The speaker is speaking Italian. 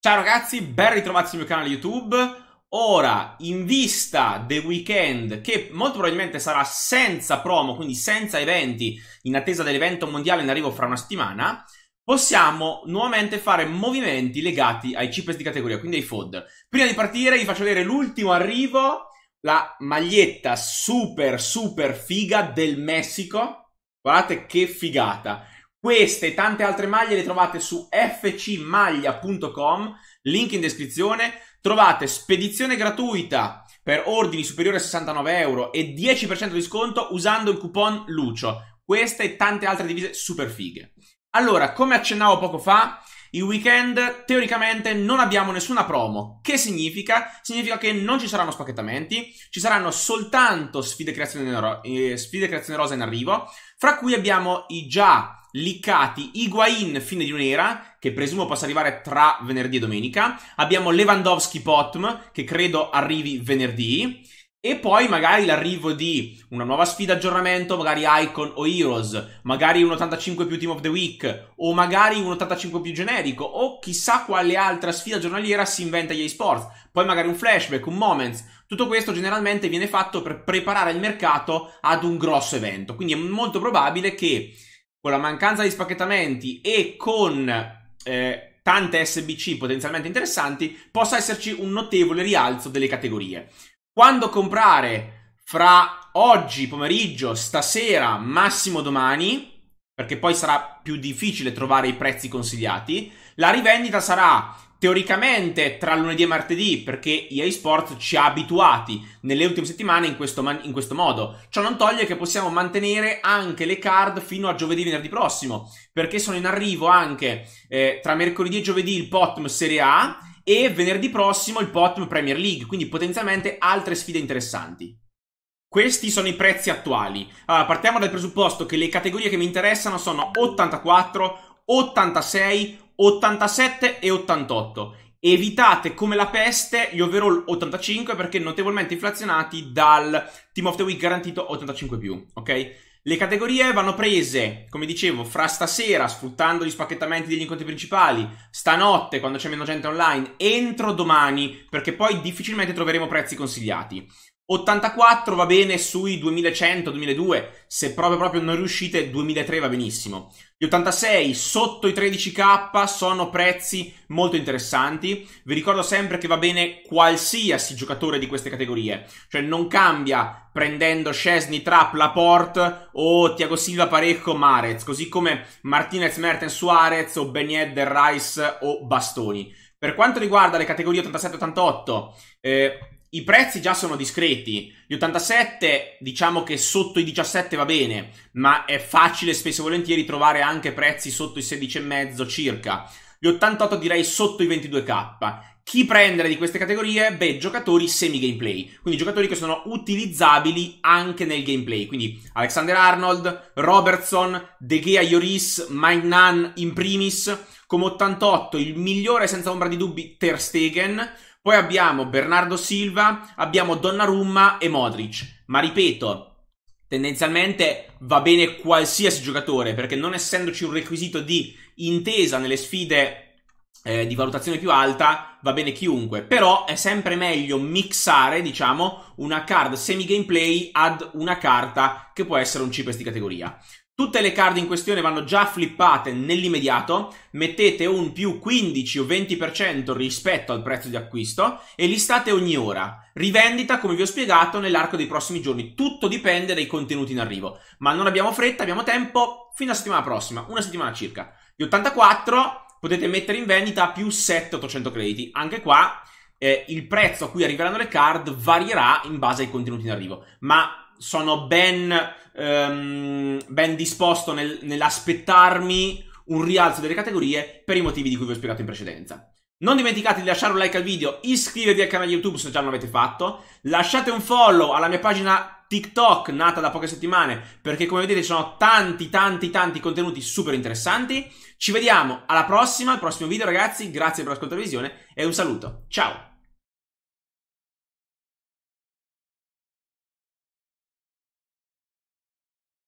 Ciao ragazzi, ben ritrovati sul mio canale YouTube. Ora, in vista del weekend, che molto probabilmente sarà senza promo, quindi senza eventi, in attesa dell'evento mondiale in arrivo fra una settimana, possiamo nuovamente fare movimenti legati ai chips di categoria, quindi ai FOD. Prima di partire vi faccio vedere l'ultimo arrivo, la maglietta super super figa del Messico. Guardate che figata! Queste e tante altre maglie le trovate su fcmaglia.com, link in descrizione. Trovate spedizione gratuita per ordini superiori a 69 euro e 10% di sconto usando il coupon Lucio. Queste e tante altre divise super fighe. Allora, come accennavo poco fa, il weekend teoricamente non abbiamo nessuna promo. Che significa? Significa che non ci saranno spacchettamenti, ci saranno soltanto sfide creazione, ro- eh, sfide creazione rosa in arrivo, fra cui abbiamo i già Liccati, Higuain, fine di un'era, che presumo possa arrivare tra venerdì e domenica. Abbiamo Lewandowski Potm, che credo arrivi venerdì. E poi magari l'arrivo di una nuova sfida aggiornamento, magari Icon o Heroes, magari un 85 più Team of the Week, o magari un 85 più generico, o chissà quale altra sfida giornaliera si inventa gli eSports. Poi magari un flashback, un moments. Tutto questo generalmente viene fatto per preparare il mercato ad un grosso evento. Quindi è molto probabile che con la mancanza di spacchettamenti e con eh, tante SBC potenzialmente interessanti, possa esserci un notevole rialzo delle categorie. Quando comprare fra oggi pomeriggio, stasera, massimo domani, perché poi sarà più difficile trovare i prezzi consigliati. La rivendita sarà teoricamente tra lunedì e martedì, perché EA Sports ci ha abituati nelle ultime settimane in questo, man- in questo, modo. Ciò non toglie che possiamo mantenere anche le card fino a giovedì venerdì prossimo, perché sono in arrivo anche eh, tra mercoledì e giovedì il POTM Serie A e venerdì prossimo il POTM Premier League, quindi potenzialmente altre sfide interessanti. Questi sono i prezzi attuali. Allora, partiamo dal presupposto che le categorie che mi interessano sono 84, 86, 87 e 88. Evitate come la peste gli overall 85 perché notevolmente inflazionati dal Team of the Week garantito 85+, ok? Le categorie vanno prese, come dicevo, fra stasera, sfruttando gli spacchettamenti degli incontri principali, stanotte, quando c'è meno gente online, entro domani, perché poi difficilmente troveremo prezzi consigliati. 84 va bene sui 2100, 2002, se proprio, proprio non riuscite 2003 va benissimo. Gli 86 sotto i 13k sono prezzi molto interessanti. Vi ricordo sempre che va bene qualsiasi giocatore di queste categorie, cioè non cambia prendendo Chesney, Trapp, Laporte o Thiago Silva, Parecco, Marez, così come Martinez, Mertens, Suarez o Ben Yedder, Rice o Bastoni. Per quanto riguarda le categorie 87-88, eh, i prezzi già sono discreti. Gli 87, diciamo che sotto i 17 va bene, ma è facile spesso e volentieri trovare anche prezzi sotto i 16,5 circa. Gli 88 direi sotto i 22k. Chi prendere di queste categorie? Beh, giocatori semi-gameplay, quindi giocatori che sono utilizzabili anche nel gameplay, quindi Alexander Arnold, Robertson, De Gea Ioris, Mike Nunn in primis, come 88 il migliore senza ombra di dubbi Ter Stegen, poi abbiamo Bernardo Silva, abbiamo Donnarumma e Modric. Ma ripeto, tendenzialmente va bene qualsiasi giocatore, perché non essendoci un requisito di intesa nelle sfide eh, di valutazione più alta, va bene chiunque. Però è sempre meglio mixare, diciamo, una card semi-gameplay ad una carta che può essere un chip di categoria. Tutte le card in questione vanno già flippate nell'immediato, mettete un più 15 o 20% rispetto al prezzo di acquisto e listate ogni ora. Rivendita, come vi ho spiegato, nell'arco dei prossimi giorni. Tutto dipende dai contenuti in arrivo. Ma non abbiamo fretta, abbiamo tempo fino alla settimana prossima, una settimana circa. Gli 84 potete mettere in vendita più 7-800 crediti. Anche qua eh, il prezzo a cui arriveranno le card varierà in base ai contenuti in arrivo. Ma sono ben, ehm, ben disposto nel, nell'aspettarmi un rialzo delle categorie per i motivi di cui vi ho spiegato in precedenza. Non dimenticate di lasciare un like al video, iscrivervi al canale YouTube se già non l'avete fatto, lasciate un follow alla mia pagina TikTok nata da poche settimane perché come vedete ci sono tanti tanti tanti contenuti super interessanti. Ci vediamo alla prossima, al prossimo video ragazzi, grazie per l'ascolto e la visione e un saluto, ciao!